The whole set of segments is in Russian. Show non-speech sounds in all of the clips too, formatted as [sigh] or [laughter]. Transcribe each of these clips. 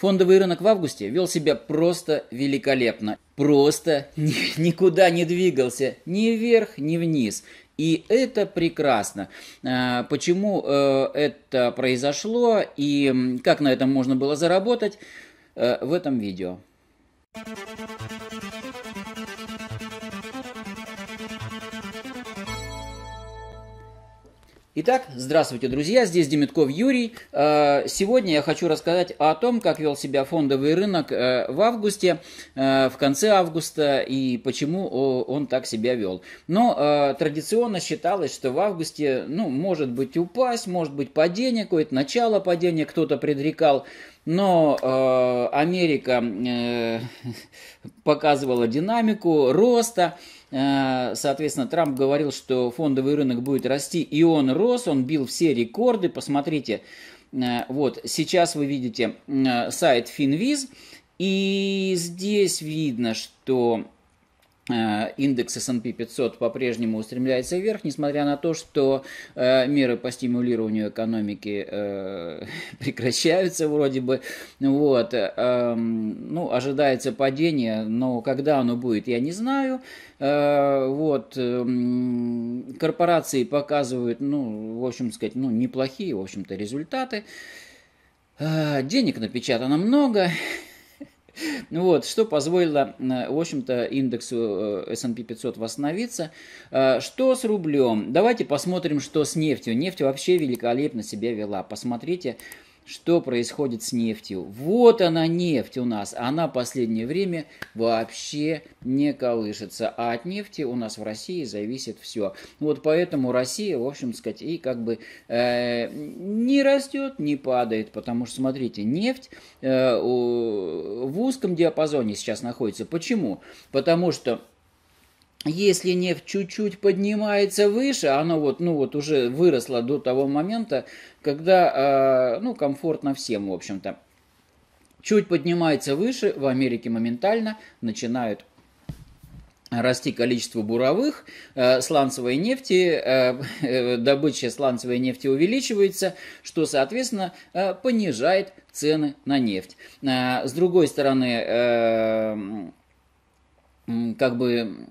Фондовый рынок в августе вел себя просто великолепно. Просто ни, никуда не двигался ни вверх, ни вниз. И это прекрасно. А, почему э, это произошло и как на этом можно было заработать, э, в этом видео. Итак, здравствуйте, друзья, здесь Демитков Юрий. Э, сегодня я хочу рассказать о том, как вел себя фондовый рынок э, в августе, э, в конце августа и почему он так себя вел. Но традиционно считалось, что в августе, ну, может быть упасть, может быть падение, какое-то начало падения кто-то предрекал, но Америка [laughs] показывала динамику роста, Э, соответственно, Трамп говорил, что фондовый рынок будет расти, и он рос, он бил все рекорды. Посмотрите, э, вот сейчас вы видите э, сайт Finviz, и здесь видно, что Э, индекс S&P 500 по-прежнему устремляется вверх, несмотря на то, что э, меры по стимулированию экономики э, [laughs] прекращаются вроде бы. Вот, э, ну, ожидается падение, но когда оно будет, я не знаю. Э, вот, э, корпорации показывают, ну, в общем сказать, ну, неплохие, в общем-то, результаты. Э, денег напечатано много, ну вот, что позволило, э, в общем-то, индексу э, S&P 500 восстановиться. Э, что с рублем? Давайте посмотрим, что с нефтью. Нефть вообще великолепно себя вела. Посмотрите, что происходит с нефтью. Вот она нефть у нас, она в последнее время вообще не колышется. А от нефти у нас в России зависит все. Вот поэтому Россия, в общем сказать, и как бы э, не растет, не падает, потому что, смотрите, нефть э, в узком диапазоне сейчас находится. Почему? Потому что если нефть чуть-чуть поднимается выше, оно вот, ну вот уже выросло до того момента, когда, э, ну, комфортно всем, в общем-то. Чуть поднимается выше, в Америке моментально начинают расти количество буровых, э, сланцевой нефти, а, э, добыча сланцевой нефти увеличивается, что, соответственно, понижает цены на нефть. С другой стороны, как бы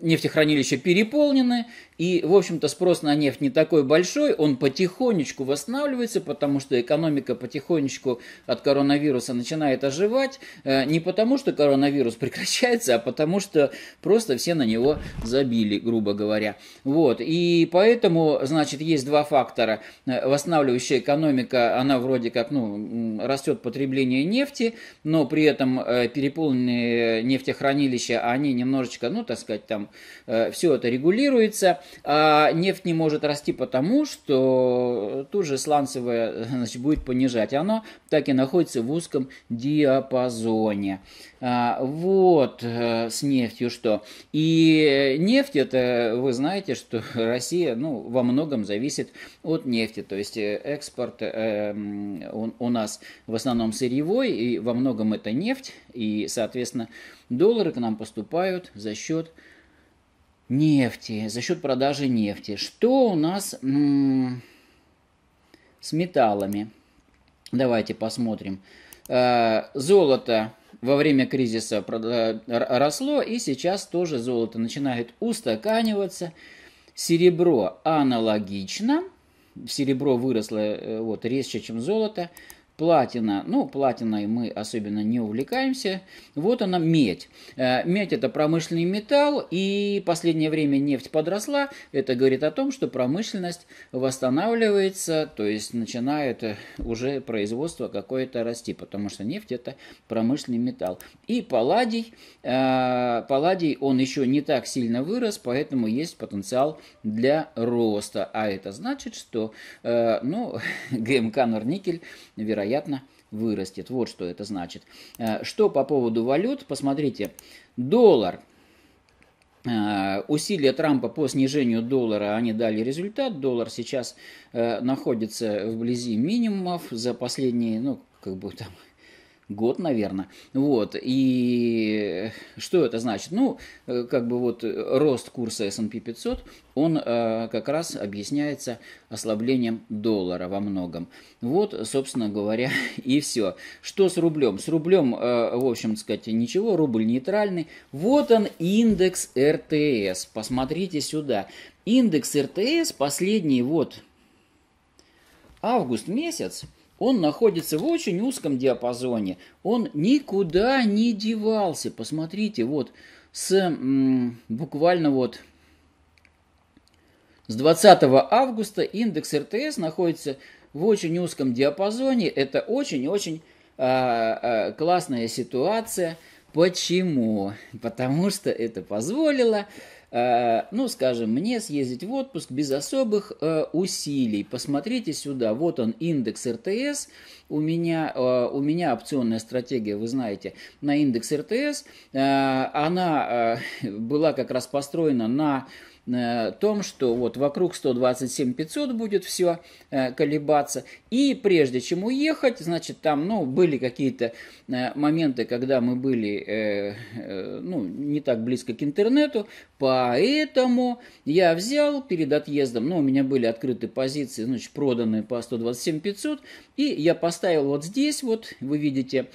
нефтехранилища переполнены, и, в общем-то, спрос на нефть не такой большой, он потихонечку восстанавливается, потому что экономика потихонечку от коронавируса начинает оживать, э, не потому что коронавирус [laughs] прекращается, а потому что просто все на него забили, грубо говоря. Вот, и поэтому, значит, есть два фактора. Э, восстанавливающая экономика, она вроде как, ну, растет потребление нефти, но при этом э, переполненные нефтехранилища, они немножечко, ну, так сказать, там, э, все это регулируется. А нефть не может расти потому, что тут же сланцевая [laughs] значит, будет понижать. Оно так и находится в узком диапазоне. А, вот э, с нефтью что. И нефть, это вы знаете, что [laughs] Россия ну, во многом зависит от нефти. То есть э, экспорт э, он, у нас в основном сырьевой, и во многом это нефть. И, соответственно, доллары к нам поступают за счет нефти, за счет продажи нефти. Что у нас м с металлами? Давайте посмотрим. Э, золото во время кризиса росло, и сейчас тоже золото начинает устаканиваться. Серебро аналогично. Серебро выросло э, вот, резче, чем золото платина. Ну, платиной мы особенно не увлекаемся. Вот она медь. Э, медь это промышленный металл, и последнее время нефть подросла. Это говорит о том, что промышленность восстанавливается, то есть начинает э, уже производство какое-то расти, потому что нефть это промышленный металл. И палладий, э, палладий он еще не так сильно вырос, поэтому есть потенциал для роста. А это значит, что ну, [laughs] ГМК Норникель, вероятно, вероятно, вырастет. Вот что это значит. Э, что по поводу валют? Посмотрите, доллар. Э, усилия Трампа по снижению доллара, они дали результат. Доллар сейчас э, находится вблизи минимумов за последние, ну, как бы там год, наверное. Вот. И что это значит? Ну, э, как бы вот рост курса S&P 500, он э, как раз объясняется ослаблением доллара во многом. Вот, собственно говоря, [laughs] и все. Что с рублем? С рублем, э, в общем, сказать, ничего, рубль нейтральный. Вот он индекс РТС. Посмотрите сюда. Индекс РТС последний вот август месяц – он находится в очень узком диапазоне. Он никуда не девался. Посмотрите, вот с м, буквально вот с 20 августа индекс РТС находится в очень узком диапазоне. Это очень-очень а, а, классная ситуация. Почему? Потому что это позволило Э, ну, скажем, мне съездить в отпуск без особых э, усилий. Посмотрите сюда, вот он индекс РТС, у меня, э, у меня опционная стратегия, вы знаете, на индекс РТС, она [laughs] была как раз построена на Э, том, что вот вокруг 127 500 будет все э, колебаться. И прежде чем уехать, значит, там, ну, были какие-то э, моменты, когда мы были, ну, не так близко к интернету, поэтому я взял перед отъездом, ну, у меня были открыты позиции, значит, проданные по 127 500, и я поставил вот здесь вот, вы видите,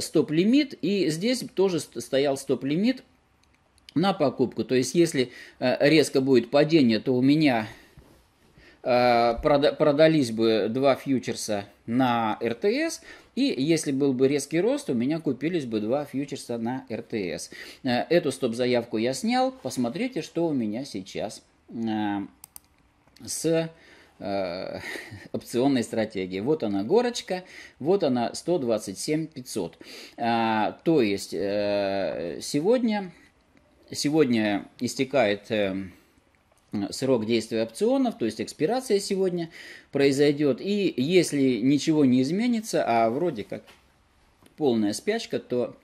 стоп-лимит, и здесь тоже стоял стоп-лимит, на покупку. То есть, если э, резко будет падение, то у меня э, продались бы два фьючерса на РТС, и если был бы резкий рост, у меня купились бы два фьючерса на РТС. Э, эту стоп-заявку я снял. Посмотрите, что у меня сейчас с [laughs] опционной стратегии. Вот она горочка, вот она 127 500. То есть сегодня сегодня истекает э, срок действия опционов, то есть экспирация сегодня произойдет. И если ничего не изменится, а вроде как полная спячка, то,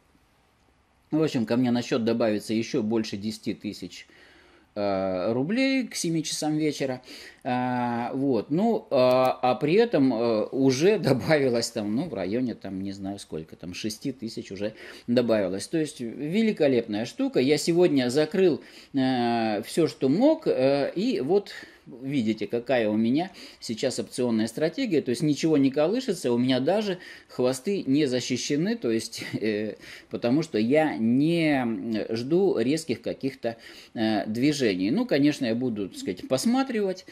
в общем, ко мне на счет добавится еще больше 10 тысяч рублей Э, рублей к 7 часам вечера. Э, вот. Ну, э, а при этом уже [laughs] добавилось там, ну, в районе, там, не знаю сколько, там, 6 тысяч уже добавилось. То есть, великолепная штука. Я сегодня закрыл все, что мог, и вот видите, какая у меня сейчас опционная стратегия, то есть ничего не колышется, у меня даже хвосты не защищены, то есть э, потому что я не жду резких каких-то э, движений. Ну, конечно, я буду, так сказать, посматривать,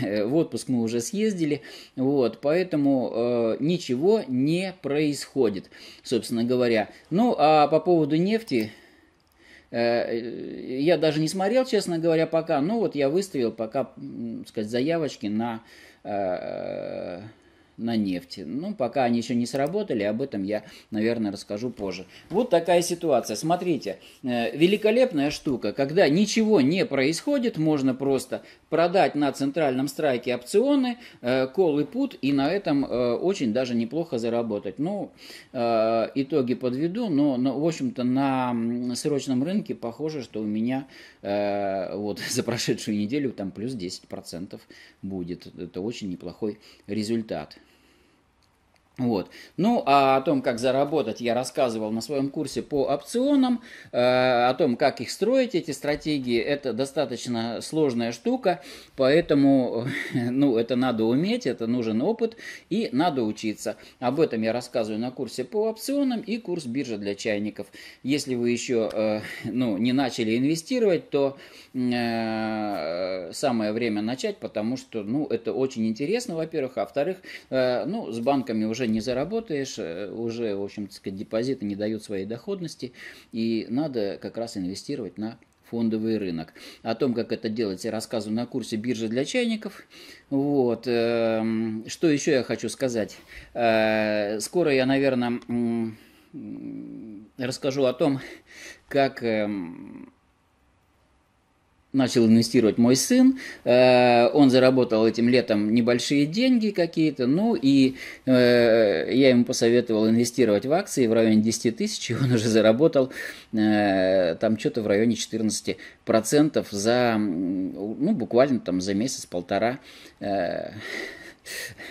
э, в отпуск мы уже съездили, вот, поэтому э, ничего не происходит, собственно говоря. Ну, а по поводу нефти, Э, э, я даже не смотрел, честно говоря, пока. Ну вот я выставил пока, сказать, заявочки на э, на нефти. Ну, пока они еще не сработали, об этом я, наверное, расскажу позже. Вот такая ситуация. Смотрите, э, великолепная штука, когда ничего не происходит, можно просто продать на центральном страйке опционы, э, кол и пут, и на этом э, очень даже неплохо заработать. Ну, итоги подведу, но, но в общем-то, на срочном рынке похоже, что у меня вот [laughs] за прошедшую неделю там плюс 10% будет. Это очень неплохой результат. Вот. Ну, а о том, как заработать, я рассказывал на своем курсе по опционам, э, о том, как их строить, эти стратегии, это достаточно сложная штука, поэтому, [laughs] ну, это надо уметь, это нужен опыт и надо учиться. Об этом я рассказываю на курсе по опционам и курс биржа для чайников. Если вы еще, э, ну, не начали инвестировать, то э, самое время начать, потому что, ну, это очень интересно, во-первых, а во-вторых, ну, с банками уже уже не заработаешь, э, уже, в общем сказать, депозиты не дают своей доходности, и надо как раз инвестировать на фондовый рынок. О том, как это делать, я рассказываю на курсе «Биржа для чайников». Вот. Эм, что еще я хочу сказать? Э, скоро я, наверное, расскажу о том, как эм, начал инвестировать мой сын. Э, он заработал этим летом небольшие деньги какие-то, ну и э, я ему посоветовал инвестировать в акции в районе 10 тысяч, [laughs] и он уже заработал э, там что-то в районе 14 процентов за, ну буквально там за месяц-полтора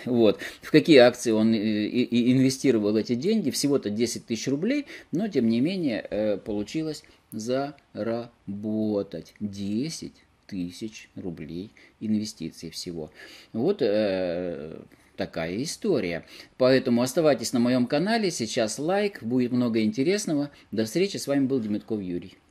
вот. В какие акции он э, инвестировал эти деньги, всего-то 10 тысяч рублей, но тем не менее э, получилось заработать 10 тысяч рублей инвестиций всего. Вот э, такая история. Поэтому оставайтесь на моем канале, сейчас лайк, будет много интересного. До встречи, с вами был Демятков Юрий.